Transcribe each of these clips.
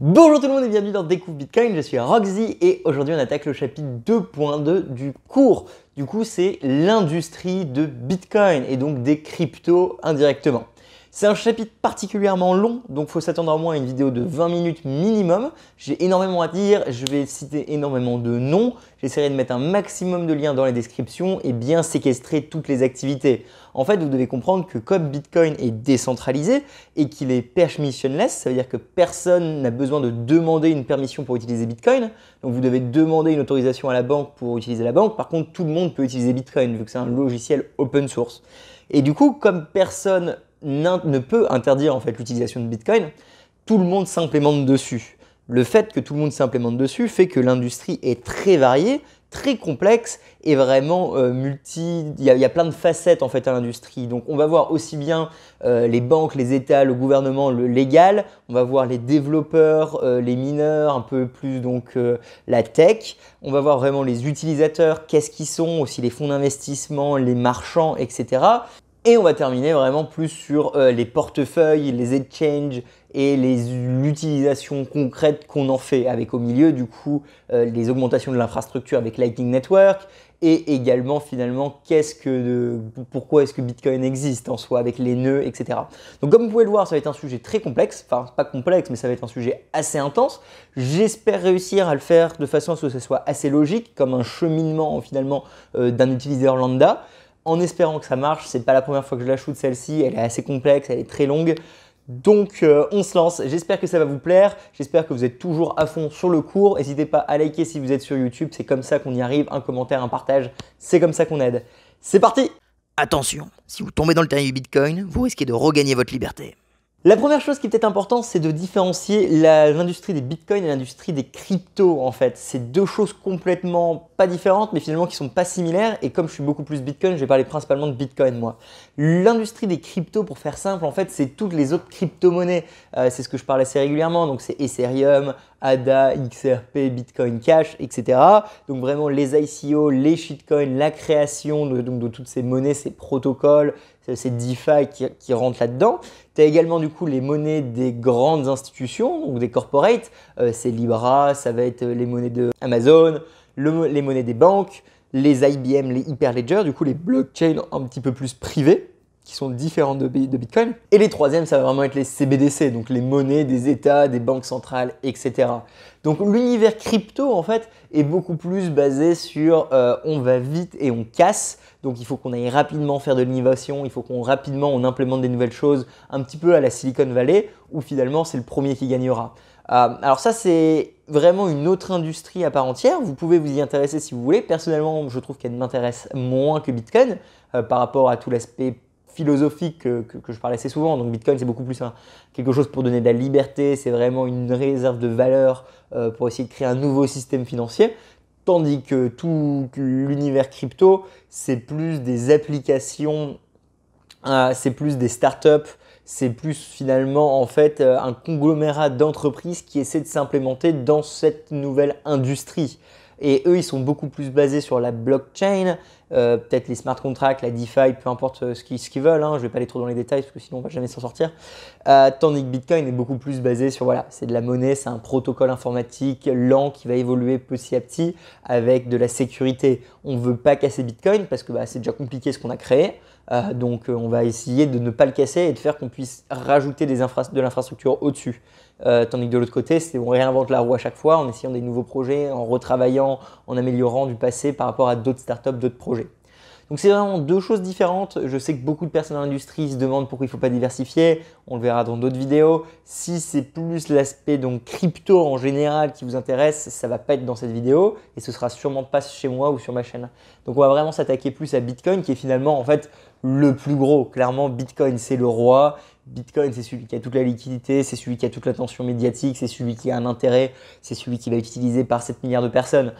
Bonjour tout le monde et bienvenue dans Découvre Bitcoin, je suis Roxy et aujourd'hui on attaque le chapitre 2.2 du cours. Du coup c'est l'industrie de Bitcoin et donc des cryptos indirectement. C'est un chapitre particulièrement long, donc faut s'attendre à au moins à une vidéo de 20 minutes minimum. J'ai énormément à dire, je vais citer énormément de noms, j'essaierai de mettre un maximum de liens dans les descriptions et bien séquestrer toutes les activités. En fait, vous devez comprendre que comme Bitcoin est décentralisé et qu'il est permissionless, ça veut dire que personne n'a besoin de demander une permission pour utiliser Bitcoin. Donc vous devez demander une autorisation à la banque pour utiliser la banque. Par contre, tout le monde peut utiliser Bitcoin vu que c'est un logiciel open source. Et du coup, comme personne ne peut interdire en fait l'utilisation de Bitcoin, tout le monde s'implémente dessus. Le fait que tout le monde s'implémente dessus fait que l'industrie est très variée, très complexe et vraiment euh, multi. Il y, a, plein de facettes en fait à l'industrie. Donc on va voir aussi bien euh, les banques, les États, le gouvernement, le légal. On va voir les développeurs, euh, les mineurs, un peu plus donc la tech. On va voir vraiment les utilisateurs, qu'est-ce qu'ils sont, aussi les fonds d'investissement, les marchands, etc. Et on va terminer vraiment plus sur euh, les portefeuilles, les exchanges et l'utilisation concrète qu'on en fait avec au milieu du coup euh, les augmentations de l'infrastructure avec Lightning Network et également finalement qu'est-ce que pourquoi est-ce que Bitcoin existe en soi avec les nœuds etc. Donc comme vous pouvez le voir ça va être un sujet très complexe, enfin pas complexe mais ça va être un sujet assez intense. J'espère réussir à le faire de façon à ce que ce soit assez logique comme un cheminement finalement euh, d'un utilisateur lambda en espérant que ça marche. C'est pas la première fois que je la shoot celle-ci, elle est assez complexe, elle est très longue. Donc euh, on se lance, j'espère que ça va vous plaire, j'espère que vous êtes toujours à fond sur le cours, n'hésitez pas à liker si vous êtes sur YouTube, c'est comme ça qu'on y arrive, un commentaire, un partage, c'est comme ça qu'on aide. C'est parti Attention, si vous tombez dans le terrain du Bitcoin, vous risquez de regagner votre liberté. La première chose qui est peut-être importante, c'est de différencier l'industrie des bitcoins et l'industrie des cryptos en fait. C'est deux choses complètement pas différentes, mais finalement qui sont pas similaires. Et comme je suis beaucoup plus bitcoin, je vais parler principalement de bitcoin moi. L'industrie des cryptos, pour faire simple, en fait, c'est toutes les autres crypto-monnaies. Euh, c'est ce que je parle assez régulièrement. Donc c'est Ethereum, ADA, XRP, Bitcoin Cash, etc. Donc vraiment les ICO, les shitcoins, la création de toutes ces monnaies, ces protocoles, c'est DeFi qui, rentre là-dedans. Tu as également du coup les monnaies des grandes institutions, donc des corporates. Euh, c'est Libra, ça va être euh, les monnaies de Amazon, les monnaies des banques, les IBM, les Hyperledger, du coup les blockchains un petit peu plus privés qui sont différentes de, Bitcoin. Et les troisièmes, ça va vraiment être les CBDC, donc les monnaies des États, des banques centrales, etc. Donc l'univers crypto, en fait, est beaucoup plus basé sur euh, on va vite et on casse. Donc il faut qu'on aille rapidement faire de l'innovation, il faut qu'on rapidement on implémente des nouvelles choses, un petit peu à la Silicon Valley, où finalement c'est le premier qui gagnera. Euh, alors ça, c'est vraiment une autre industrie à part entière. Vous pouvez vous y intéresser si vous voulez. Personnellement, je trouve qu'elle m'intéresse moins que Bitcoin euh, par rapport à tout l'aspect philosophique que, je parle assez souvent. Donc Bitcoin, c'est beaucoup plus quelque chose pour donner de la liberté, c'est vraiment une réserve de valeur euh, pour essayer de créer un nouveau système financier. Tandis que tout l'univers crypto, c'est plus des applications, euh, c'est plus des startups, c'est plus finalement en fait euh, un conglomérat d'entreprises qui essaient de s'implémenter dans cette nouvelle industrie. Et eux, ils sont beaucoup plus basés sur la blockchain euh, peut-être les smart contracts, la DeFi, peu importe euh, ce qu'ils veulent. Hein. je ne vais pas aller trop dans les détails parce que sinon on ne va jamais s'en sortir. Euh, tandis que Bitcoin est beaucoup plus basé sur voilà, c'est de la monnaie, c'est un protocole informatique lent qui va évoluer petit à petit avec de la sécurité. On ne veut pas casser Bitcoin parce que bah, c'est déjà compliqué ce qu'on a créé. donc on va essayer de ne pas le casser et de faire qu'on puisse rajouter de l'infrastructure au-dessus. Euh, tandis que de l'autre côté, c'est on réinvente la roue à chaque fois en essayant des nouveaux projets, en retravaillant, en améliorant du passé par rapport à d'autres startups, d'autres projets. Donc c'est vraiment deux choses différentes. Je sais que beaucoup de personnes dans l'industrie se demandent pourquoi il ne faut pas diversifier. On le verra dans d'autres vidéos. Si c'est plus l'aspect crypto en général qui vous intéresse, ça va pas être dans cette vidéo et ce sera sûrement pas chez moi ou sur ma chaîne. Donc on va vraiment s'attaquer plus à Bitcoin qui est finalement en fait le plus gros. Clairement, Bitcoin c'est le roi. Bitcoin, c'est celui qui a toute la liquidité, c'est celui qui a toute l'attention médiatique, c'est celui qui a un intérêt, c'est celui qui va être utilisé par 7 milliards de personnes.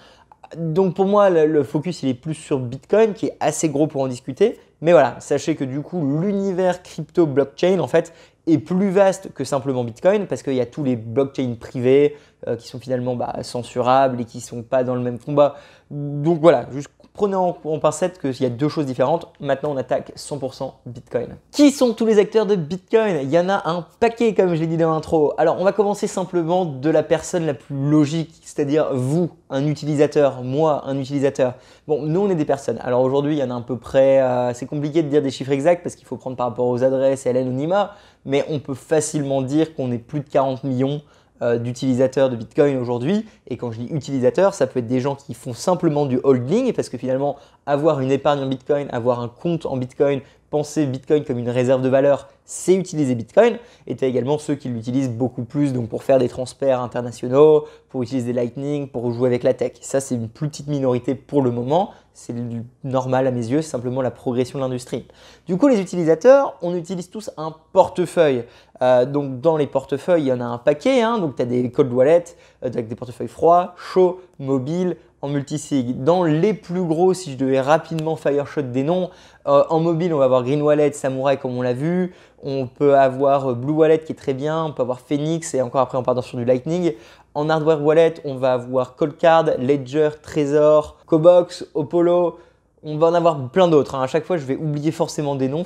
Donc pour moi, le focus, il est plus sur Bitcoin, qui est assez gros pour en discuter. Mais voilà, sachez que du coup, l'univers crypto-blockchain, en fait, est plus vaste que simplement Bitcoin, parce qu'il y a tous les blockchains privés euh, qui sont finalement bah, censurables et qui ne sont pas dans le même combat. Donc voilà, juste Prenez en, pincette qu'il y a deux choses différentes. Maintenant, on attaque 100% Bitcoin. Qui sont tous les acteurs de Bitcoin Il y en a un paquet, comme je l'ai dit dans l'intro. Alors, on va commencer simplement de la personne la plus logique, c'est-à-dire vous, un utilisateur, moi, un utilisateur. Bon, nous, on est des personnes. Alors aujourd'hui, il y en a à peu près. Euh, c'est compliqué de dire des chiffres exacts parce qu'il faut prendre par rapport aux adresses et à l'anonymat, mais on peut facilement dire qu'on est plus de 40 millions euh, d'utilisateurs de Bitcoin aujourd'hui et quand je dis utilisateurs, ça peut être des gens qui font simplement du holding, parce que finalement, avoir une épargne en Bitcoin, avoir un compte en Bitcoin, penser Bitcoin comme une réserve de valeur, c'est utiliser Bitcoin. Et tu as également ceux qui l'utilisent beaucoup plus donc pour faire des transferts internationaux, pour utiliser des Lightning, pour jouer avec la tech. Ça, c'est une plus petite minorité pour le moment. C'est normal à mes yeux, c'est simplement la progression de l'industrie. Du coup, les utilisateurs, on utilise tous un portefeuille. Euh, donc, dans les portefeuilles, il y en a un paquet. Hein. donc, tu as des cold wallets, euh, avec des portefeuilles froids, chauds, mobiles, en multisig. Dans les plus gros, si je devais rapidement fire shot des noms, euh, en mobile, on va avoir Green Wallet, Samurai comme on l'a vu, on peut avoir euh, Blue Wallet qui est très bien, on peut avoir Phoenix et encore après on part dans sur du Lightning. En hardware wallet, on va avoir Coldcard, Ledger, Trésor, Cobox, Opolo, on va en avoir plein d'autres. Hein. À chaque fois, je vais oublier forcément des noms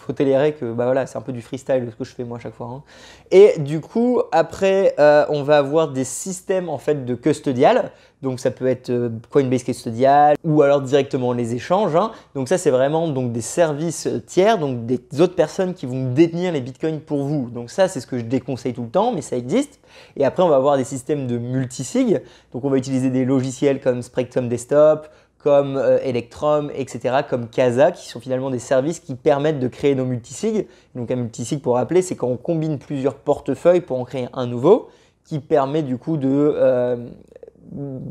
faut télérer que bah, voilà, c'est un peu du freestyle ce que je fais moi à chaque fois. Hein. Et du coup, après, euh, on va avoir des systèmes en fait de custodial. Donc ça peut être euh, Coinbase custodial ou alors directement les échanges. Hein. Donc ça, c'est vraiment donc des services euh, tiers, donc des autres personnes qui vont détenir les bitcoins pour vous. Donc ça, c'est ce que je déconseille tout le temps, mais ça existe. Et après, on va avoir des systèmes de multisig. Donc on va utiliser des logiciels comme Spectrum Desktop comme euh, Electrum, etc., comme Casa, qui sont finalement des services qui permettent de créer nos multisigs. Donc un multisig, pour rappeler, c'est quand on combine plusieurs portefeuilles pour en créer un nouveau, qui permet du coup de euh,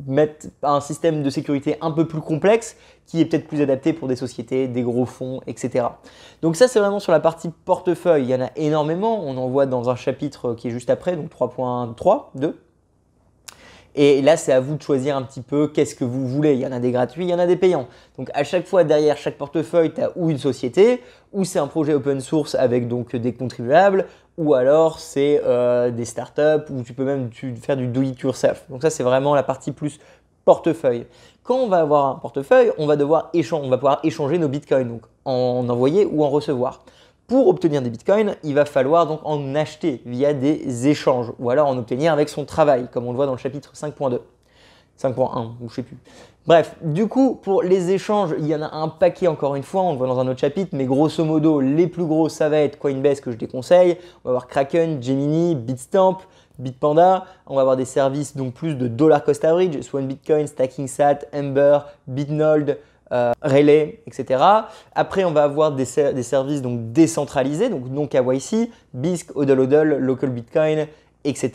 mettre un système de sécurité un peu plus complexe, qui est peut-être plus adapté pour des sociétés, des gros fonds, etc. Donc ça, c'est vraiment sur la partie portefeuille. Il y en a énormément. On en voit dans un chapitre qui est juste après, donc 3.3, 2. Et là, c'est à vous de choisir un petit peu qu'est-ce que vous voulez. Il y en a des gratuits, il y en a des payants. Donc à chaque fois, derrière chaque portefeuille, tu as ou une société, ou c'est un projet open source avec donc des contribuables, ou alors c'est euh, des startups, ou tu peux même faire du do it yourself. Donc ça, c'est vraiment la partie plus portefeuille. Quand on va avoir un portefeuille, on va devoir échanger, on va pouvoir échanger nos bitcoins, donc en envoyer ou en recevoir. Pour obtenir des bitcoins, il va falloir donc en acheter via des échanges ou alors en obtenir avec son travail, comme on le voit dans le chapitre 5.2. 5.1, ou je sais plus. Bref, du coup, pour les échanges, il y en a un paquet encore une fois, on le voit dans un autre chapitre, mais grosso modo, les plus gros, ça va être Coinbase que je déconseille. On va avoir Kraken, Gemini, Bitstamp, Bitpanda. On va avoir des services donc plus de dollar cost average, Swan Bitcoin, Stacking Sat, Ember, Bitnold, euh, etc. Après, on va avoir des, services donc décentralisés, donc non KYC, BISC, Odle Odle, Local Bitcoin, etc.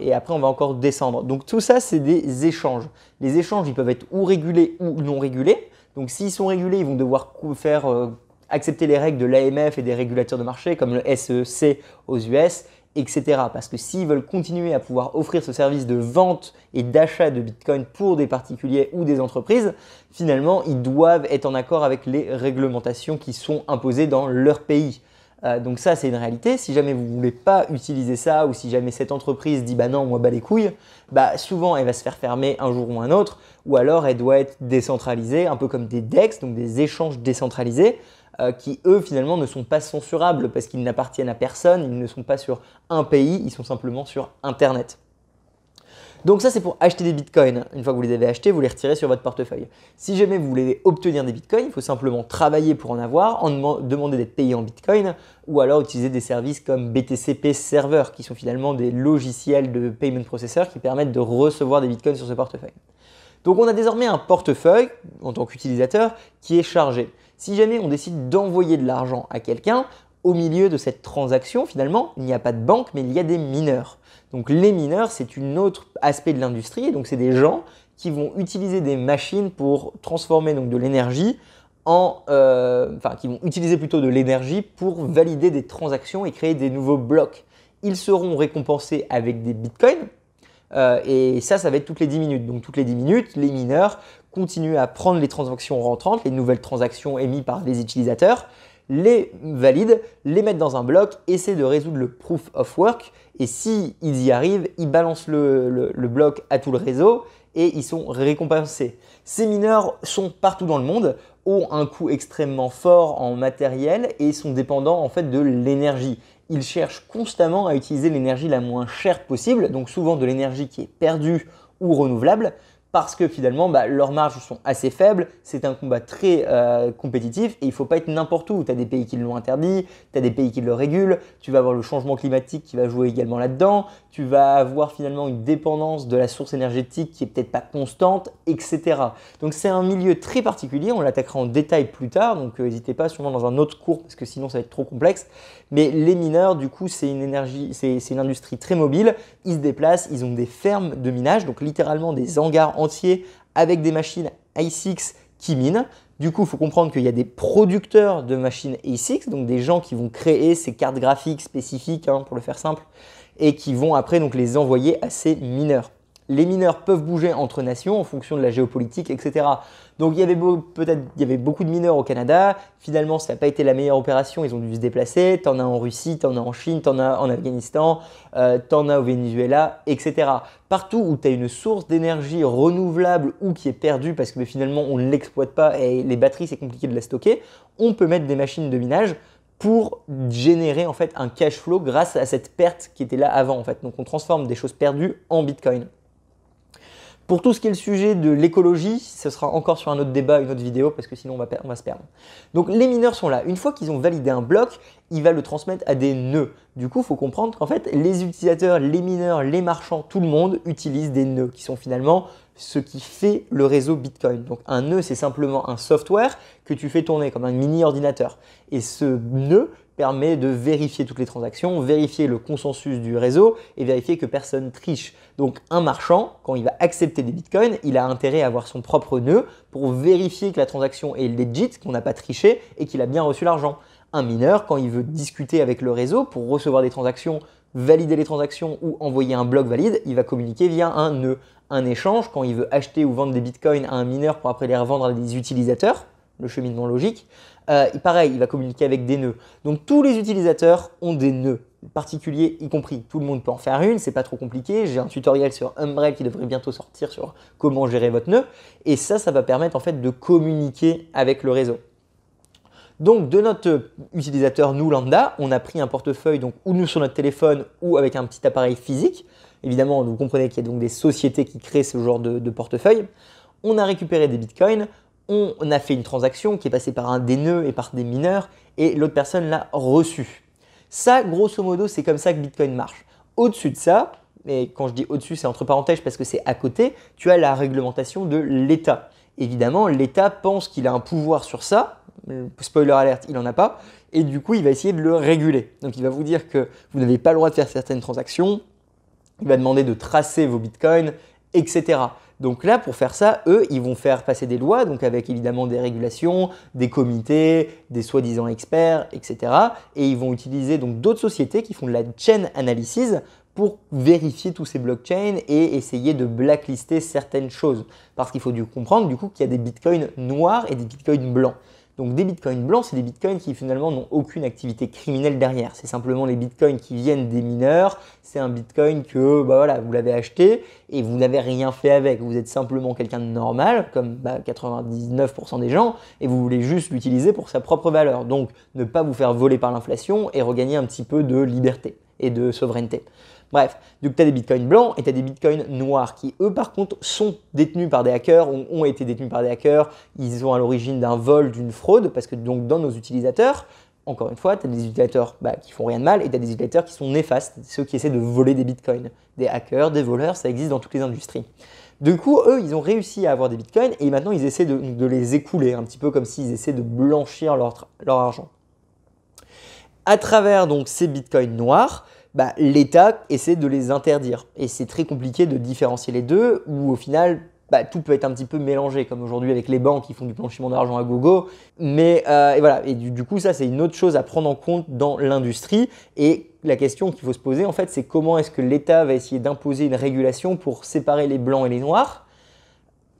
Et après, on va encore descendre. Donc tout ça, c'est des échanges. Les échanges, ils peuvent être ou régulés ou non régulés. Donc s'ils sont régulés, ils vont devoir faire euh, accepter les règles de l'AMF et des régulateurs de marché comme le SEC aux US etc. Parce que s'ils veulent continuer à pouvoir offrir ce service de vente et d'achat de Bitcoin pour des particuliers ou des entreprises, finalement, ils doivent être en accord avec les réglementations qui sont imposées dans leur pays. Euh, donc ça, c'est une réalité. Si jamais vous ne voulez pas utiliser ça ou si jamais cette entreprise dit bah non, moi bas les couilles, bah souvent elle va se faire fermer un jour ou un autre ou alors elle doit être décentralisée, un peu comme des DEX, donc des échanges décentralisés. Euh, qui eux finalement ne sont pas censurables parce qu'ils n'appartiennent à personne, ils ne sont pas sur un pays, ils sont simplement sur Internet. Donc ça c'est pour acheter des bitcoins. Une fois que vous les avez achetés, vous les retirez sur votre portefeuille. Si jamais vous voulez obtenir des bitcoins, il faut simplement travailler pour en avoir, en demander d'être payé en bitcoin ou alors utiliser des services comme BTCP Server qui sont finalement des logiciels de payment processor qui permettent de recevoir des bitcoins sur ce portefeuille. Donc on a désormais un portefeuille en tant qu'utilisateur qui est chargé. Si jamais on décide d'envoyer de l'argent à quelqu'un, au milieu de cette transaction, finalement, il n'y a pas de banque, mais il y a des mineurs. Donc les mineurs, c'est un autre aspect de l'industrie, donc c'est des gens qui vont utiliser des machines pour transformer donc de l'énergie en, euh, enfin, qui vont utiliser plutôt de l'énergie pour valider des transactions et créer des nouveaux blocs. Ils seront récompensés avec des bitcoins. Euh, et ça, ça va être toutes les 10 minutes. Donc toutes les 10 minutes, les mineurs continuer à prendre les transactions rentrantes, les nouvelles transactions émises par les utilisateurs, les valident, les mettent dans un bloc, essaient de résoudre le proof of work, et si y arrivent, ils balancent le, le bloc à tout le réseau et ils sont récompensés. Ces mineurs sont partout dans le monde, ont un coût extrêmement fort en matériel et sont dépendants en fait de l'énergie. Ils cherchent constamment à utiliser l'énergie la moins chère possible, donc souvent de l'énergie qui est perdue ou renouvelable, parce que finalement, bah, leurs marges sont assez faibles. C'est un combat très euh, compétitif et il ne faut pas être n'importe où. Tu as des pays qui l'ont interdit, tu as des pays qui le régulent, tu vas avoir le changement climatique qui va jouer également là-dedans, tu vas avoir finalement une dépendance de la source énergétique qui est peut-être pas constante, etc. Donc c'est un milieu très particulier, on l'attaquera en détail plus tard, donc euh, n'hésitez pas sûrement dans un autre cours parce que sinon ça va être trop complexe. Mais les mineurs, du coup, c'est une énergie, c'est une industrie très mobile, ils se déplacent, ils ont des fermes de minage, donc littéralement des hangars en avec des machines i6 qui minent. Du coup, il faut comprendre qu'il y a des producteurs de machines i donc des gens qui vont créer ces cartes graphiques spécifiques, hein, pour le faire simple, et qui vont après donc les envoyer à ces mineurs. Les mineurs peuvent bouger entre nations en fonction de la géopolitique, etc. Donc il y avait peut-être il y avait beaucoup de mineurs au Canada. Finalement, ça n'a pas été la meilleure opération. Ils ont dû se déplacer. T'en as en Russie, t'en as en Chine, t'en as en Afghanistan, tu euh, t'en as au Venezuela, etc. Partout où tu as une source d'énergie renouvelable ou qui est perdue parce que finalement on ne l'exploite pas et les batteries c'est compliqué de la stocker, on peut mettre des machines de minage pour générer en fait un cash flow grâce à cette perte qui était là avant en fait. Donc on transforme des choses perdues en Bitcoin. Pour tout ce qui est le sujet de l'écologie, ce sera encore sur un autre débat, une autre vidéo, parce que sinon on va, se perdre. Donc les mineurs sont là. Une fois qu'ils ont validé un bloc, il va le transmettre à des nœuds. Du coup, il faut comprendre qu'en fait, les utilisateurs, les mineurs, les marchands, tout le monde utilise des nœuds, qui sont finalement ce qui fait le réseau Bitcoin. Donc un nœud, c'est simplement un software que tu fais tourner comme un mini ordinateur. Et ce nœud, permet de vérifier toutes les transactions, vérifier le consensus du réseau et vérifier que personne triche. Donc un marchand, quand il va accepter des bitcoins, il a intérêt à avoir son propre nœud pour vérifier que la transaction est legit, qu'on n'a pas triché et qu'il a bien reçu l'argent. Un mineur, quand il veut discuter avec le réseau pour recevoir des transactions, valider les transactions ou envoyer un bloc valide, il va communiquer via un nœud. Un échange, quand il veut acheter ou vendre des bitcoins à un mineur pour après les revendre à des utilisateurs, le cheminement logique, euh, pareil, il va communiquer avec des nœuds. Donc tous les utilisateurs ont des nœuds particuliers y compris. Tout le monde peut en faire une, c'est pas trop compliqué. J'ai un tutoriel sur Umbrel qui devrait bientôt sortir sur comment gérer votre nœud. Et ça, ça va permettre en fait de communiquer avec le réseau. Donc de notre utilisateur nous lambda, on a pris un portefeuille donc ou nous sur notre téléphone ou avec un petit appareil physique. Évidemment, vous comprenez qu'il y a donc des sociétés qui créent ce genre de portefeuille. On a récupéré des bitcoins, on a fait une transaction qui est passée par un des nœuds et par des mineurs et l'autre personne l'a reçue. Ça, grosso modo, c'est comme ça que Bitcoin marche. Au-dessus de ça, et quand je dis au-dessus, c'est entre parenthèses parce que c'est à côté, tu as la réglementation de l'État. Évidemment, l'État pense qu'il a un pouvoir sur ça. Euh, spoiler alert, il n'en a pas. Et du coup, il va essayer de le réguler. Donc, il va vous dire que vous n'avez pas le droit de faire certaines transactions. Il va demander de tracer vos bitcoins, etc. Donc là, pour faire ça, eux, ils vont faire passer des lois, donc avec évidemment des régulations, des comités, des soi-disant experts, etc. Et ils vont utiliser donc d'autres sociétés qui font de la chain analysis pour vérifier tous ces blockchains et essayer de blacklister certaines choses. Parce qu'il faut du comprendre du coup qu'il y a des bitcoins noirs et des bitcoins blancs. Donc des bitcoins blancs, c'est des bitcoins qui finalement n'ont aucune activité criminelle derrière. C'est simplement les bitcoins qui viennent des mineurs. C'est un bitcoin que bah voilà, vous l'avez acheté et vous n'avez rien fait avec. Vous êtes simplement quelqu'un de normal, comme 99% bah, des gens, et vous voulez juste l'utiliser pour sa propre valeur. Donc ne pas vous faire voler par l'inflation et regagner un petit peu de liberté et de souveraineté. Bref, donc tu as des bitcoins blancs et tu as des bitcoins noirs qui, eux, par contre, sont détenus par des hackers, ou ont été détenus par des hackers, ils ont à l'origine d'un vol, d'une fraude, parce que donc dans nos utilisateurs, encore une fois, tu as des utilisateurs bah, qui font rien de mal et tu as des utilisateurs qui sont néfastes, ceux qui essaient de voler des bitcoins. Des hackers, des voleurs, ça existe dans toutes les industries. Du coup, eux, ils ont réussi à avoir des bitcoins et maintenant ils essaient de, les écouler, un petit peu comme s'ils essaient de blanchir leur, leur argent. À travers donc ces bitcoins noirs, bah, l'État essaie de les interdire. Et c'est très compliqué de différencier les deux, où au final, bah, tout peut être un petit peu mélangé, comme aujourd'hui avec les banques qui font du blanchiment d'argent à gogo. Mais euh, voilà, et du, coup, ça, c'est une autre chose à prendre en compte dans l'industrie. Et la question qu'il faut se poser, en fait, c'est comment est-ce que l'État va essayer d'imposer une régulation pour séparer les blancs et les noirs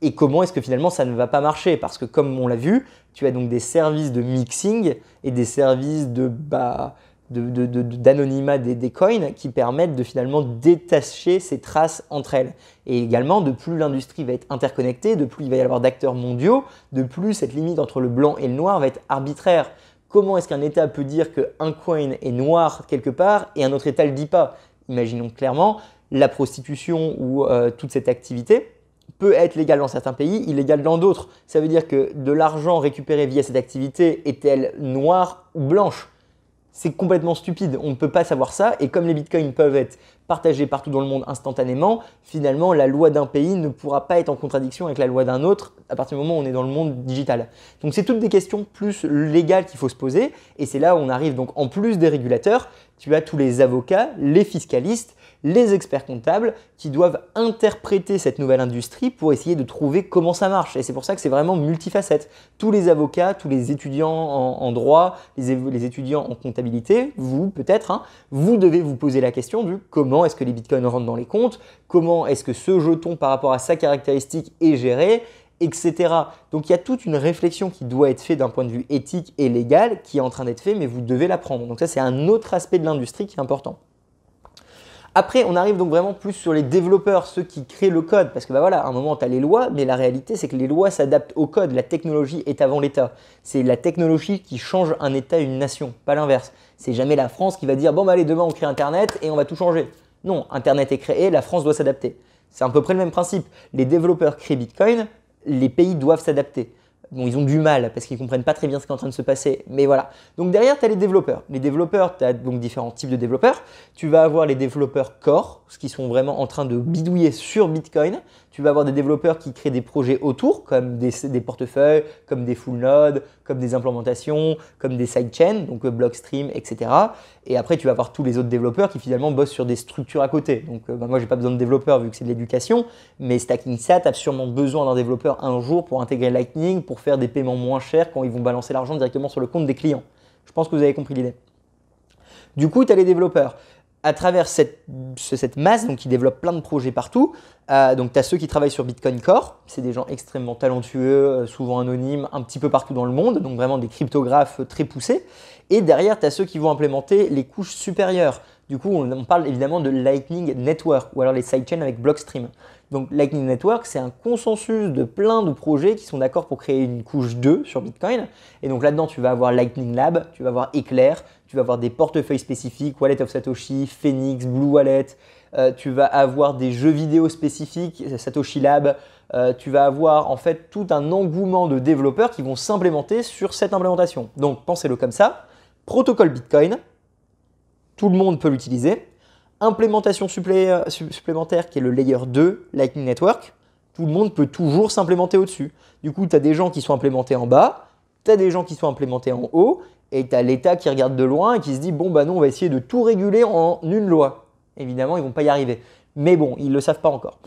et comment est-ce que finalement ça ne va pas marcher Parce que comme on l'a vu, tu as donc des services de mixing et des services de bah, d'anonymat de, des, coins qui permettent de finalement détacher ces traces entre elles. Et également, de plus l'industrie va être interconnectée, de plus il va y avoir d'acteurs mondiaux, de plus cette limite entre le blanc et le noir va être arbitraire. Comment est-ce qu'un État peut dire qu'un coin est noir quelque part et un autre État ne le dit pas Imaginons clairement, la prostitution ou euh, toute cette activité peut être légale dans certains pays, illégale dans d'autres. Ça veut dire que de l'argent récupéré via cette activité est-elle noire ou blanche c'est complètement stupide, on ne peut pas savoir ça, et comme les bitcoins peuvent être partagé partout dans le monde instantanément, finalement, la loi d'un pays ne pourra pas être en contradiction avec la loi d'un autre à partir du moment où on est dans le monde digital. Donc c'est toutes des questions plus légales qu'il faut se poser, et c'est là où on arrive donc en plus des régulateurs, tu as tous les avocats, les fiscalistes, les experts comptables qui doivent interpréter cette nouvelle industrie pour essayer de trouver comment ça marche. Et c'est pour ça que c'est vraiment multifacette. Tous les avocats, tous les étudiants en, droit, les, étudiants en comptabilité, vous peut-être, hein, vous devez vous poser la question du comment est-ce que les bitcoins rentrent dans les comptes, comment est-ce que ce jeton par rapport à sa caractéristique est géré, etc. Donc il y a toute une réflexion qui doit être faite d'un point de vue éthique et légal qui est en train d'être faite, mais vous devez la prendre. Donc ça, c'est un autre aspect de l'industrie qui est important. Après, on arrive donc vraiment plus sur les développeurs, ceux qui créent le code, parce que bah voilà, à un moment, tu as les lois, mais la réalité, c'est que les lois s'adaptent au code. La technologie est avant l'État. C'est la technologie qui change un État, une nation, pas l'inverse. C'est jamais la France qui va dire, bon, bah, allez, demain, on crée Internet et on va tout changer. Non, Internet est créé, la France doit s'adapter. C'est à peu près le même principe. Les développeurs créent Bitcoin, les pays doivent s'adapter. Bon, ils ont du mal parce qu'ils comprennent pas très bien ce qui est en train de se passer. Mais voilà. Donc derrière, tu as les développeurs. Les développeurs, tu as donc différents types de développeurs. Tu vas avoir les développeurs core, ce qui sont vraiment en train de bidouiller sur Bitcoin tu vas avoir des développeurs qui créent des projets autour, comme des, portefeuilles, comme des full nodes, comme des implementations, comme des sidechains, donc euh, Blockstream, etc. Et après, tu vas avoir tous les autres développeurs qui finalement bossent sur des structures à côté. Donc, euh, bah, moi, moi, n'ai pas besoin de développeurs vu que c'est de l'éducation, mais Stacking SAT a sûrement besoin d'un développeur un jour pour intégrer Lightning, pour faire des paiements moins chers quand ils vont balancer l'argent directement sur le compte des clients. Je pense que vous avez compris l'idée. Du coup, tu as les développeurs à travers cette, masse, donc qui développe plein de projets partout, euh, donc tu as ceux qui travaillent sur Bitcoin Core, c'est des gens extrêmement talentueux, euh, souvent anonymes, un petit peu partout dans le monde, donc vraiment des cryptographes euh, très poussés. Et derrière, tu as ceux qui vont implémenter les couches supérieures. Du coup, on, on parle évidemment de Lightning Network ou alors les sidechains avec Blockstream. Donc Lightning Network, c'est un consensus de plein de projets qui sont d'accord pour créer une couche 2 sur Bitcoin. Et donc là-dedans, tu vas avoir Lightning Lab, tu vas avoir Eclair, tu vas avoir des portefeuilles spécifiques, Wallet of Satoshi, Phoenix, Blue Wallet, euh, tu vas avoir des jeux vidéo spécifiques, Satoshi Lab, euh, tu vas avoir en fait tout un engouement de développeurs qui vont s'implémenter sur cette implémentation. Donc pensez-le comme ça, protocole Bitcoin, tout le monde peut l'utiliser, implémentation supplémentaire qui est le layer 2, Lightning Network, tout le monde peut toujours s'implémenter au-dessus. Du coup, tu as des gens qui sont implémentés en bas, tu as des gens qui sont implémentés en haut, et tu as l'État qui regarde de loin et qui se dit bon, bah non, on va essayer de tout réguler en une loi. Évidemment, ils vont pas y arriver. Mais bon, ils ne le savent pas encore.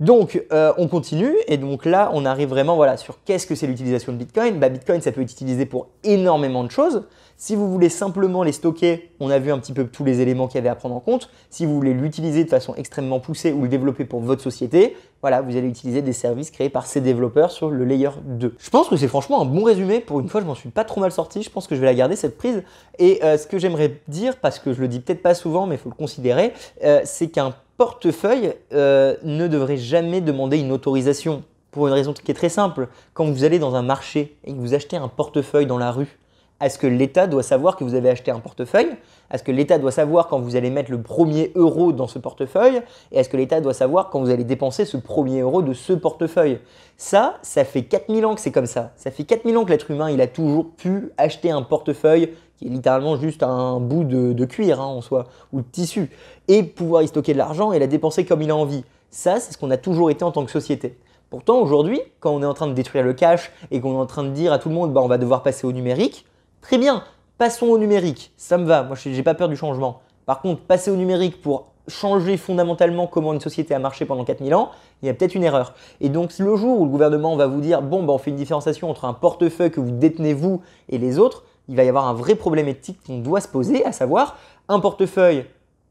Donc, euh, on continue. Et donc là, on arrive vraiment voilà, sur qu'est-ce que c'est l'utilisation de Bitcoin. Bah, Bitcoin, ça peut être utilisé pour énormément de choses. Si vous voulez simplement les stocker, on a vu un petit peu tous les éléments qu'il y avait à prendre en compte. Si vous voulez l'utiliser de façon extrêmement poussée ou le développer pour votre société, voilà, vous allez utiliser des services créés par ces développeurs sur le layer 2. Je pense que c'est franchement un bon résumé. Pour une fois, je m'en suis pas trop mal sorti. Je pense que je vais la garder cette prise. Et euh, ce que j'aimerais dire, parce que je le dis peut-être pas souvent, mais il faut le considérer, euh, c'est qu'un portefeuille euh, ne devrait jamais demander une autorisation. Pour une raison qui est très simple, quand vous allez dans un marché et que vous achetez un portefeuille dans la rue, est-ce que l'État doit savoir que vous avez acheté un portefeuille Est-ce que l'État doit savoir quand vous allez mettre le premier euro dans ce portefeuille Et est-ce que l'État doit savoir quand vous allez dépenser ce premier euro de ce portefeuille Ça, ça fait 4000 ans que c'est comme ça. Ça fait 4000 ans que l'être humain, il a toujours pu acheter un portefeuille qui est littéralement juste un bout de, cuir hein, en soi, ou de tissu, et pouvoir y stocker de l'argent et la dépenser comme il a envie. Ça, c'est ce qu'on a toujours été en tant que société. Pourtant, aujourd'hui, quand on est en train de détruire le cash et qu'on est en train de dire à tout le monde bah, on va devoir passer au numérique, Très bien, passons au numérique. Ça me va, moi j'ai pas peur du changement. Par contre, passer au numérique pour changer fondamentalement comment une société a marché pendant 4000 ans, il y a peut-être une erreur. Et donc le jour où le gouvernement va vous dire, bon, ben, on fait une différenciation entre un portefeuille que vous détenez vous et les autres, il va y avoir un vrai problème éthique qu'on doit se poser, à savoir un portefeuille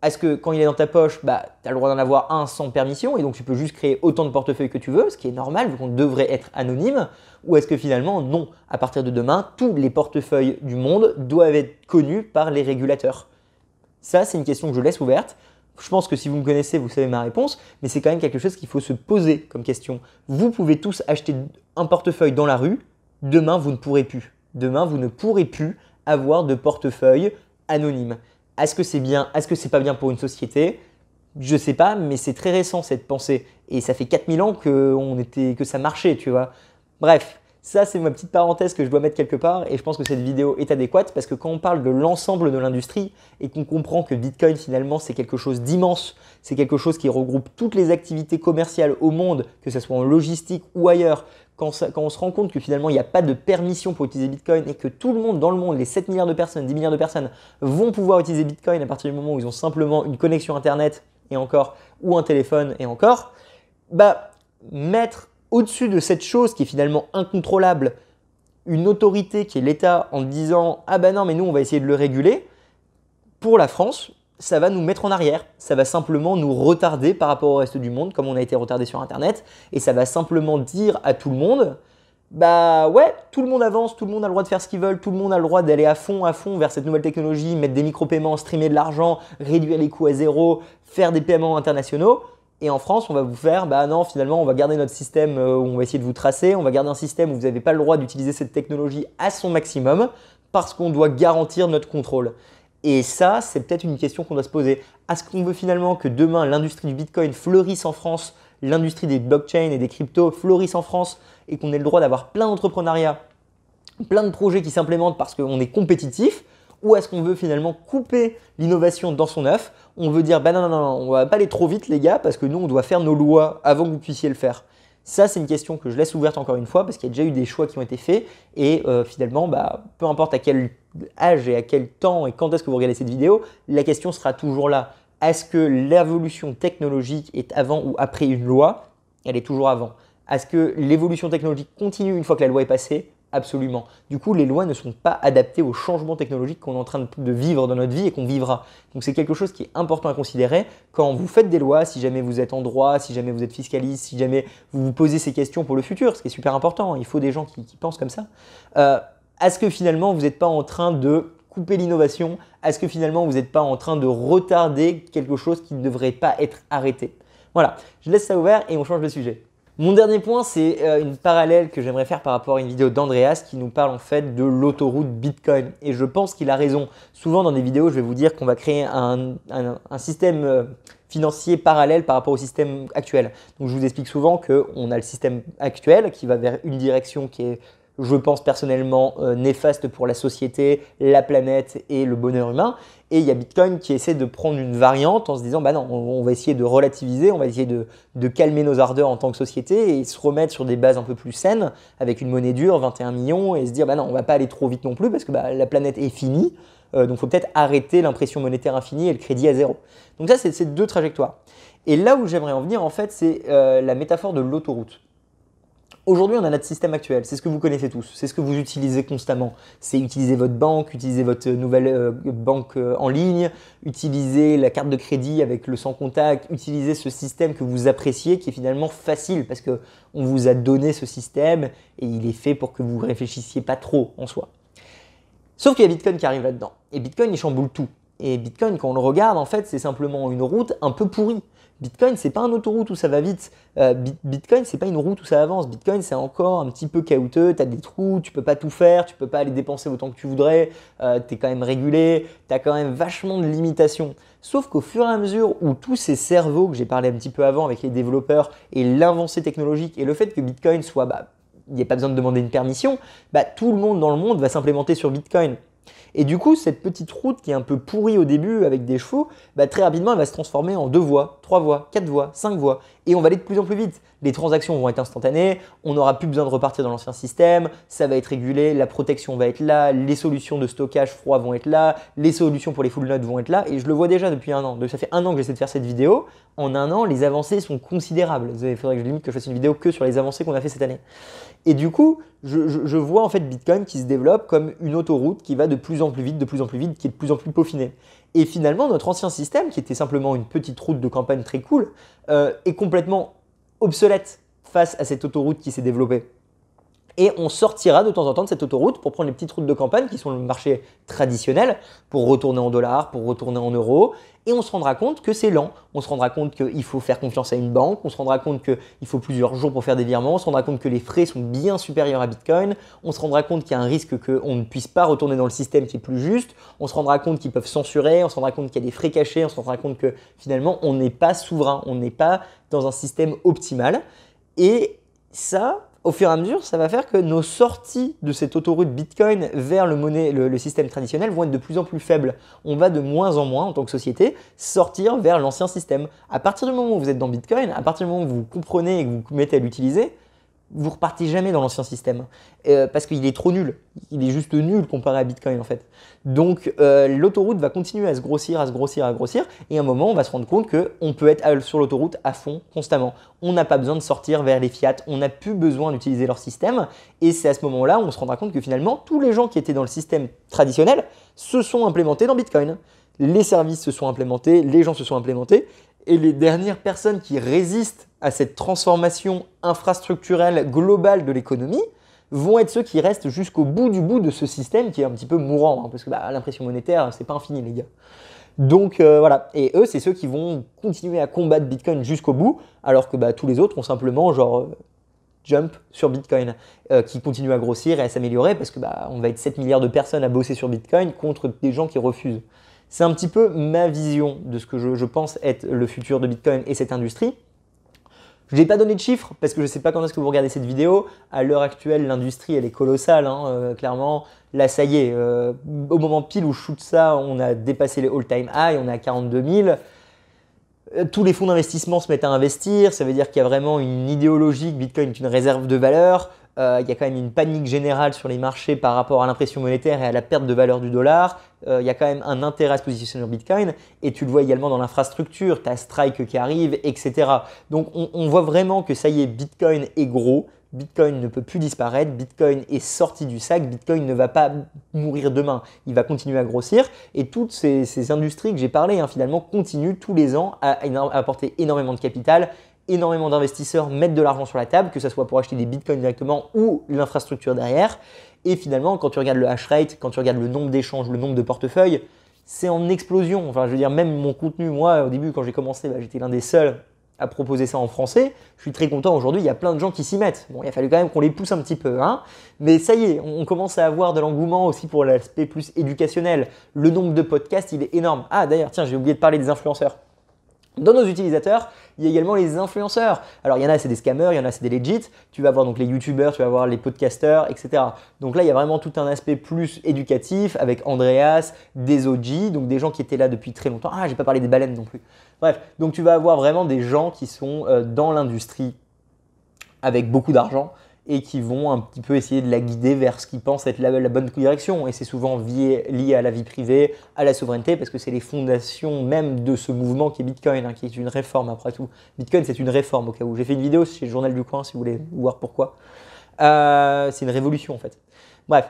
est-ce que quand il est dans ta poche, bah, tu as le droit d'en avoir un sans permission et donc tu peux juste créer autant de portefeuilles que tu veux, ce qui est normal vu qu'on devrait être anonyme Ou est-ce que finalement, non, à partir de demain, tous les portefeuilles du monde doivent être connus par les régulateurs Ça, c'est une question que je laisse ouverte. Je pense que si vous me connaissez, vous savez ma réponse, mais c'est quand même quelque chose qu'il faut se poser comme question. Vous pouvez tous acheter un portefeuille dans la rue, demain vous ne pourrez plus. Demain, vous ne pourrez plus avoir de portefeuille anonyme. Est-ce que c'est bien Est-ce que c'est pas bien pour une société Je sais pas, mais c'est très récent cette pensée. Et ça fait 4000 ans que, était, que ça marchait, tu vois. Bref, ça, c'est ma petite parenthèse que je dois mettre quelque part et je pense que cette vidéo est adéquate parce que quand on parle de l'ensemble de l'industrie et qu'on comprend que Bitcoin finalement c'est quelque chose d'immense, c'est quelque chose qui regroupe toutes les activités commerciales au monde, que ce soit en logistique ou ailleurs, quand, on se rend compte que finalement il n'y a pas de permission pour utiliser Bitcoin et que tout le monde dans le monde, les 7 milliards de personnes, 10 milliards de personnes vont pouvoir utiliser Bitcoin à partir du moment où ils ont simplement une connexion Internet et encore, ou un téléphone et encore, bah mettre au-dessus de cette chose qui est finalement incontrôlable, une autorité qui est l'État en disant Ah ben non, mais nous on va essayer de le réguler, pour la France, ça va nous mettre en arrière. Ça va simplement nous retarder par rapport au reste du monde, comme on a été retardé sur Internet, et ça va simplement dire à tout le monde bah ouais, tout le monde avance, tout le monde a le droit de faire ce qu'ils veulent, tout le monde a le droit d'aller à fond, à fond vers cette nouvelle technologie, mettre des micro-paiements, streamer de l'argent, réduire les coûts à zéro, faire des paiements internationaux. Et en France, on va vous faire, bah non, finalement, on va garder notre système euh, où on va essayer de vous tracer, on va garder un système où vous n'avez pas le droit d'utiliser cette technologie à son maximum parce qu'on doit garantir notre contrôle. Et ça, c'est peut-être une question qu'on doit se poser. Est-ce qu'on veut finalement que demain l'industrie du Bitcoin fleurisse en France, l'industrie des blockchains et des cryptos fleurisse en France et qu'on ait le droit d'avoir plein d'entrepreneuriat, plein de projets qui s'implémentent parce qu'on est compétitif ou est-ce qu'on veut finalement couper l'innovation dans son œuf On veut dire, ben non, non, non, on va pas aller trop vite les gars, parce que nous, on doit faire nos lois avant que vous puissiez le faire. Ça, c'est une question que je laisse ouverte encore une fois, parce qu'il y a déjà eu des choix qui ont été faits, et euh, finalement, bah, peu importe à quel âge et à quel temps et quand est-ce que vous regardez cette vidéo, la question sera toujours là. Est-ce que l'évolution technologique est avant ou après une loi Elle est toujours avant. Est-ce que l'évolution technologique continue une fois que la loi est passée Absolument. Du coup, les lois ne sont pas adaptées aux changements technologiques qu'on est en train de vivre dans notre vie et qu'on vivra. Donc c'est quelque chose qui est important à considérer quand vous faites des lois, si jamais vous êtes en droit, si jamais vous êtes fiscaliste, si jamais vous vous posez ces questions pour le futur, ce qui est super important. Hein, il faut des gens qui, pensent comme ça. Euh, est-ce que finalement, vous n'êtes pas en train de couper l'innovation Est-ce que finalement, vous n'êtes pas en train de retarder quelque chose qui ne devrait pas être arrêté Voilà, je laisse ça ouvert et on change de sujet. Mon dernier point, c'est euh, une parallèle que j'aimerais faire par rapport à une vidéo d'Andreas qui nous parle en fait de l'autoroute Bitcoin. Et je pense qu'il a raison. Souvent dans des vidéos, je vais vous dire qu'on va créer un, système euh, financier parallèle par rapport au système actuel. Donc je vous explique souvent qu'on a le système actuel qui va vers une direction qui est je pense personnellement, euh, néfaste pour la société, la planète et le bonheur humain. Et il y a Bitcoin qui essaie de prendre une variante en se disant, bah non, on, va essayer de relativiser, on va essayer de, calmer nos ardeurs en tant que société et se remettre sur des bases un peu plus saines, avec une monnaie dure, 21 millions, et se dire, bah non, on va pas aller trop vite non plus, parce que bah, la planète est finie. Euh, donc il faut peut-être arrêter l'impression monétaire infinie et le crédit à zéro. Donc ça, c'est ces deux trajectoires. Et là où j'aimerais en venir, en fait, c'est euh, la métaphore de l'autoroute. Aujourd'hui, on a notre système actuel, c'est ce que vous connaissez tous, c'est ce que vous utilisez constamment. C'est utiliser votre banque, utiliser votre euh, nouvelle euh, banque euh, en ligne, utiliser la carte de crédit avec le sans contact, utiliser ce système que vous appréciez qui est finalement facile parce que on vous a donné ce système et il est fait pour que vous réfléchissiez pas trop en soi. Sauf qu'il y a Bitcoin qui arrive là-dedans et Bitcoin il chamboule tout. Et Bitcoin, quand on le regarde, en fait, c'est simplement une route un peu pourrie. Bitcoin, c'est pas une autoroute où ça va vite. Euh, Bitcoin, c'est pas une route où ça avance. Bitcoin, c'est encore un petit peu caouteux, Tu as des trous, tu peux pas tout faire, tu peux pas aller dépenser autant que tu voudrais. Euh, tu es quand même régulé, tu as quand même vachement de limitations. Sauf qu'au fur et à mesure où tous ces cerveaux que j'ai parlé un petit peu avant avec les développeurs et l'avancée technologique et le fait que Bitcoin soit, bah, il n'y a pas besoin de demander une permission, bah, tout le monde dans le monde va s'implémenter sur Bitcoin. Et du coup, cette petite route qui est un peu pourrie au début avec des chevaux, bah, très rapidement, elle va se transformer en deux voies, trois voies, quatre voies, cinq voies et on va aller de plus en plus vite. Les transactions vont être instantanées, on n'aura plus besoin de repartir dans l'ancien système, ça va être régulé, la protection va être là, les solutions de stockage froid vont être là, les solutions pour les full nodes vont être là, et je le vois déjà depuis un an. ça fait un an que j'essaie de faire cette vidéo. En un an, les avancées sont considérables. Il faudrait que je limite que je fasse une vidéo que sur les avancées qu'on a fait cette année. Et du coup, je, je, vois en fait Bitcoin qui se développe comme une autoroute qui va de plus en plus vite, de plus en plus vite, qui est de plus en plus peaufinée. Et finalement, notre ancien système, qui était simplement une petite route de campagne très cool, euh, est complètement obsolète face à cette autoroute qui s'est développée. Et on sortira de temps en temps de cette autoroute pour prendre les petites routes de campagne qui sont le marché traditionnel, pour retourner en dollars, pour retourner en euros. Et on se rendra compte que c'est lent. On se rendra compte qu'il faut faire confiance à une banque. On se rendra compte qu'il faut plusieurs jours pour faire des virements. On se rendra compte que les frais sont bien supérieurs à Bitcoin. On se rendra compte qu'il y a un risque qu'on ne puisse pas retourner dans le système qui est plus juste. On se rendra compte qu'ils peuvent censurer. On se rendra compte qu'il y a des frais cachés. On se rendra compte que finalement, on n'est pas souverain. On n'est pas dans un système optimal. Et ça, au fur et à mesure, ça va faire que nos sorties de cette autoroute Bitcoin vers le, monnaie, le, système traditionnel vont être de plus en plus faibles. On va de moins en moins, en tant que société, sortir vers l'ancien système. À partir du moment où vous êtes dans Bitcoin, à partir du moment où vous comprenez et que vous mettez à l'utiliser, vous repartez jamais dans l'ancien système euh, parce qu'il est trop nul. Il est juste nul comparé à Bitcoin en fait. Donc euh, l'autoroute va continuer à se grossir, à se grossir, à grossir et à un moment on va se rendre compte qu'on peut être sur l'autoroute à fond constamment. On n'a pas besoin de sortir vers les fiat, on n'a plus besoin d'utiliser leur système et c'est à ce moment-là on se rendra compte que finalement tous les gens qui étaient dans le système traditionnel se sont implémentés dans Bitcoin. Les services se sont implémentés, les gens se sont implémentés et les dernières personnes qui résistent à cette transformation infrastructurelle globale de l'économie vont être ceux qui restent jusqu'au bout du bout de ce système qui est un petit peu mourant, hein, parce que bah, l'impression monétaire, c'est pas infini, les gars. Donc euh, voilà, et eux, c'est ceux qui vont continuer à combattre Bitcoin jusqu'au bout, alors que bah, tous les autres ont simplement genre euh, jump sur Bitcoin, euh, qui continue à grossir et à s'améliorer parce que bah, on va être 7 milliards de personnes à bosser sur Bitcoin contre des gens qui refusent. C'est un petit peu ma vision de ce que je, pense être le futur de Bitcoin et cette industrie. Je n'ai pas donné de chiffres parce que je ne sais pas quand est-ce que vous regardez cette vidéo. À l'heure actuelle, l'industrie, elle est colossale, hein, euh, clairement. Là, ça y est, euh, au moment pile où je shoot ça, on a dépassé les all-time high, on est à 42 000 euh, tous les fonds d'investissement se mettent à investir, ça veut dire qu'il y a vraiment une idéologie que Bitcoin est une réserve de valeur. Euh, il y a quand même une panique générale sur les marchés par rapport à l'impression monétaire et à la perte de valeur du dollar. Euh, il y a quand même un intérêt à se positionner sur Bitcoin. Et tu le vois également dans l'infrastructure, tu as Strike qui arrive, etc. Donc on, voit vraiment que ça y est, Bitcoin est gros. Bitcoin ne peut plus disparaître, Bitcoin est sorti du sac, Bitcoin ne va pas mourir demain, il va continuer à grossir et toutes ces, industries que j'ai parlé hein, finalement continuent tous les ans à apporter énormément de capital énormément d'investisseurs mettent de l'argent sur la table, que ce soit pour acheter des bitcoins directement ou l'infrastructure derrière. Et finalement, quand tu regardes le hash rate, quand tu regardes le nombre d'échanges, le nombre de portefeuilles, c'est en explosion. Enfin, je veux dire, même mon contenu, moi, au début, quand j'ai commencé, bah, j'étais l'un des seuls à proposer ça en français. Je suis très content aujourd'hui, il y a plein de gens qui s'y mettent. Bon, il a fallu quand même qu'on les pousse un petit peu, hein. Mais ça y est, on commence à avoir de l'engouement aussi pour l'aspect plus éducationnel. Le nombre de podcasts, il est énorme. Ah, d'ailleurs, tiens, j'ai oublié de parler des influenceurs. Dans nos utilisateurs, il y a également les influenceurs. Alors il y en a, c'est des scammers, il y en a, c'est des legit. Tu vas voir donc les youtubeurs, tu vas voir les podcasters, etc. Donc là, il y a vraiment tout un aspect plus éducatif avec Andreas, des OG, donc des gens qui étaient là depuis très longtemps. Ah, j'ai pas parlé des baleines non plus. Bref, donc tu vas avoir vraiment des gens qui sont euh, dans l'industrie avec beaucoup d'argent et qui vont un petit peu essayer de la guider vers ce qu'ils pensent être la, bonne direction. Et c'est souvent lié, à la vie privée, à la souveraineté, parce que c'est les fondations même de ce mouvement qui est Bitcoin, hein, qui est une réforme après tout. Bitcoin, c'est une réforme au cas où. J'ai fait une vidéo chez le Journal du Coin si vous voulez voir pourquoi. Euh, c'est une révolution en fait. Bref.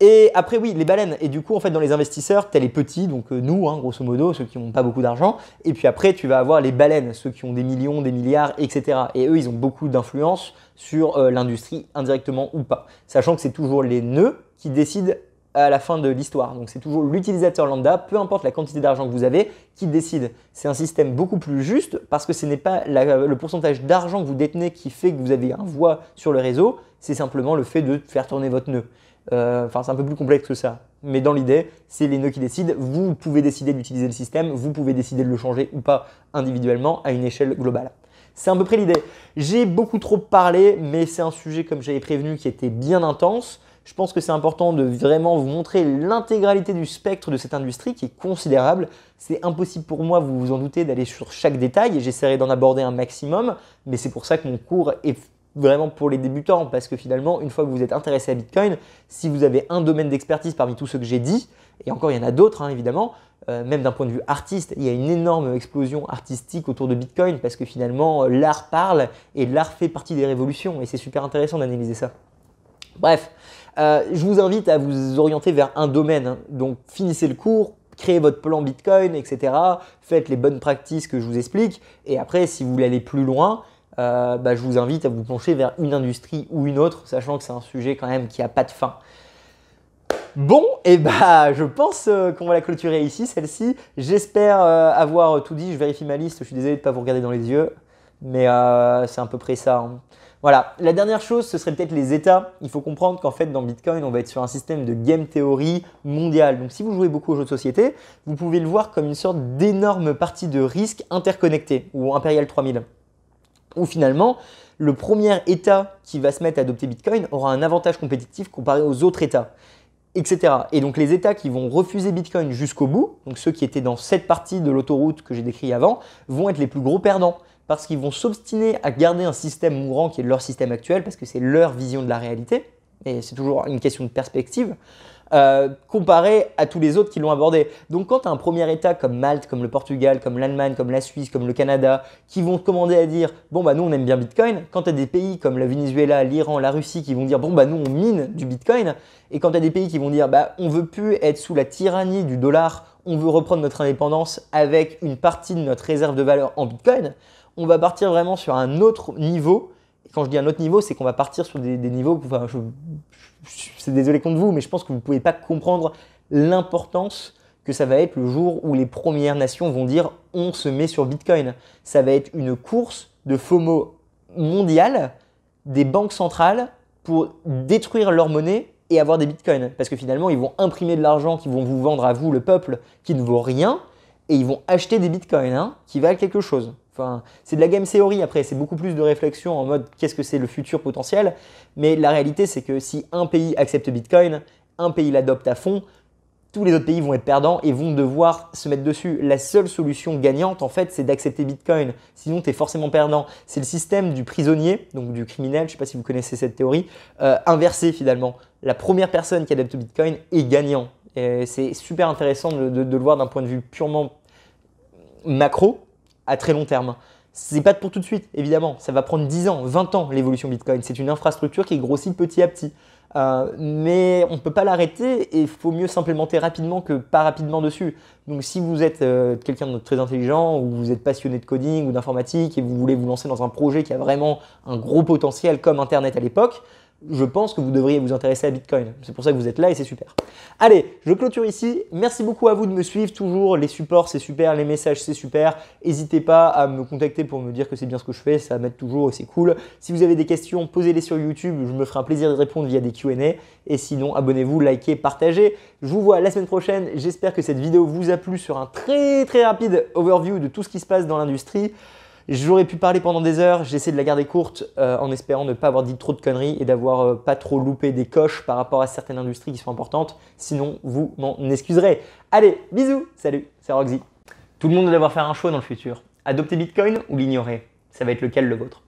Et après, oui, les baleines. Et du coup, en fait, dans les investisseurs, tu as les petits, donc euh, nous, hein, grosso modo, ceux qui n'ont pas beaucoup d'argent. Et puis après, tu vas avoir les baleines, ceux qui ont des millions, des milliards, etc. Et eux, ils ont beaucoup d'influence sur euh, l'industrie indirectement ou pas. Sachant que c'est toujours les nœuds qui décident à la fin de l'histoire. Donc c'est toujours l'utilisateur lambda, peu importe la quantité d'argent que vous avez, qui décide. C'est un système beaucoup plus juste parce que ce n'est pas le pourcentage d'argent que vous détenez qui fait que vous avez un voix sur le réseau, c'est simplement le fait de faire tourner votre nœud. Euh, enfin, c'est un peu plus complexe que ça. Mais dans l'idée, c'est les nœuds qui décident. Vous pouvez décider d'utiliser le système, vous pouvez décider de le changer ou pas individuellement à une échelle globale. C'est à peu près l'idée. J'ai beaucoup trop parlé, mais c'est un sujet, comme j'avais prévenu, qui était bien intense. Je pense que c'est important de vraiment vous montrer l'intégralité du spectre de cette industrie qui est considérable. C'est impossible pour moi, vous vous en doutez, d'aller sur chaque détail et j'essaierai d'en aborder un maximum, mais c'est pour ça que mon cours est vraiment pour les débutants parce que finalement, une fois que vous êtes intéressé à Bitcoin, si vous avez un domaine d'expertise parmi tous ceux que j'ai dit, et encore il y en a d'autres hein, évidemment, euh, même d'un point de vue artiste, il y a une énorme explosion artistique autour de Bitcoin parce que finalement euh, l'art parle et l'art fait partie des révolutions et c'est super intéressant d'analyser ça. Bref, euh, je vous invite à vous orienter vers un domaine. Hein. Donc finissez le cours, créez votre plan Bitcoin, etc. Faites les bonnes pratiques que je vous explique. Et après, si vous voulez aller plus loin, bah, je vous invite à vous pencher vers une industrie ou une autre, sachant que c'est un sujet quand même qui n'a pas de fin. Bon, et eh bah je pense euh, qu'on va la clôturer ici, celle-ci. J'espère euh, avoir euh, tout dit, je vérifie ma liste, je suis désolé de ne pas vous regarder dans les yeux, mais c'est à peu près ça. Hein. Voilà, la dernière chose, ce serait peut-être les états. Il faut comprendre qu'en fait, dans Bitcoin, on va être sur un système de game theory mondial. Donc, si vous jouez beaucoup aux jeux de société, vous pouvez le voir comme une sorte d'énorme partie de risque interconnectée ou Imperial 3000. Ou finalement, le premier état qui va se mettre à adopter Bitcoin aura un avantage compétitif comparé aux autres états etc. Et donc les États qui vont refuser Bitcoin jusqu'au bout, donc ceux qui étaient dans cette partie de l'autoroute que j'ai décrit avant, vont être les plus gros perdants parce qu'ils vont s'obstiner à garder un système mourant qui est leur système actuel parce que c'est leur vision de la réalité et c'est toujours une question de perspective. Euh, comparé à tous les autres qui l'ont abordé. Donc quand tu un premier État comme Malte, comme le Portugal, comme l'Allemagne, comme la Suisse, comme le Canada, qui vont commander à dire bon bah nous on aime bien Bitcoin, quand tu as des pays comme la Venezuela, l'Iran, la Russie qui vont dire bon bah nous on mine du Bitcoin, et quand tu as des pays qui vont dire bah on veut plus être sous la tyrannie du dollar, on veut reprendre notre indépendance avec une partie de notre réserve de valeur en Bitcoin, on va partir vraiment sur un autre niveau quand je dis un autre niveau, c'est qu'on va partir sur des, niveaux. Enfin, je, c'est désolé contre vous, mais je pense que vous ne pouvez pas comprendre l'importance que ça va être le jour où les Premières Nations vont dire on se met sur Bitcoin. Ça va être une course de FOMO mondiale des banques centrales pour détruire leur monnaie et avoir des bitcoins. Parce que finalement, ils vont imprimer de l'argent qu'ils vont vous vendre à vous, le peuple, qui ne vaut rien, et ils vont acheter des bitcoins hein, qui valent quelque chose c'est de la game theory après, c'est beaucoup plus de réflexion en mode qu'est-ce que c'est le futur potentiel. Mais la réalité, c'est que si un pays accepte Bitcoin, un pays l'adopte à fond, tous les autres pays vont être perdants et vont devoir se mettre dessus. La seule solution gagnante, en fait, c'est d'accepter Bitcoin. Sinon, tu es forcément perdant. C'est le système du prisonnier, donc du criminel, je sais pas si vous connaissez cette théorie, euh, inversé finalement. La première personne qui adopte Bitcoin est gagnant. C'est super intéressant de le voir d'un point de vue purement macro, à très long terme. C'est pas pour tout de suite, évidemment. Ça va prendre 10 ans, 20 ans l'évolution Bitcoin. C'est une infrastructure qui grossit petit à petit. Euh, mais on ne peut pas l'arrêter et il faut mieux s'implémenter rapidement que pas rapidement dessus. Donc si vous êtes euh, quelqu'un de très intelligent ou vous êtes passionné de coding ou d'informatique et vous voulez vous lancer dans un projet qui a vraiment un gros potentiel comme Internet à l'époque, je pense que vous devriez vous intéresser à Bitcoin. C'est pour ça que vous êtes là et c'est super. Allez, je clôture ici. Merci beaucoup à vous de me suivre toujours. Les supports, c'est super. Les messages, c'est super. N'hésitez pas à me contacter pour me dire que c'est bien ce que je fais. Ça m'aide toujours et c'est cool. Si vous avez des questions, posez-les sur YouTube. Je me ferai un plaisir de répondre via des Q&A. Et sinon, abonnez-vous, likez, partagez. Je vous vois la semaine prochaine. J'espère que cette vidéo vous a plu sur un très très rapide overview de tout ce qui se passe dans l'industrie. J'aurais pu parler pendant des heures, j'essaie de la garder courte euh, en espérant ne pas avoir dit trop de conneries et d'avoir euh, pas trop loupé des coches par rapport à certaines industries qui sont importantes, sinon vous m'en excuserez. Allez, bisous, salut, c'est Roxy. Tout le monde doit devoir faire un choix dans le futur. Adopter Bitcoin ou l'ignorer Ça va être lequel le vôtre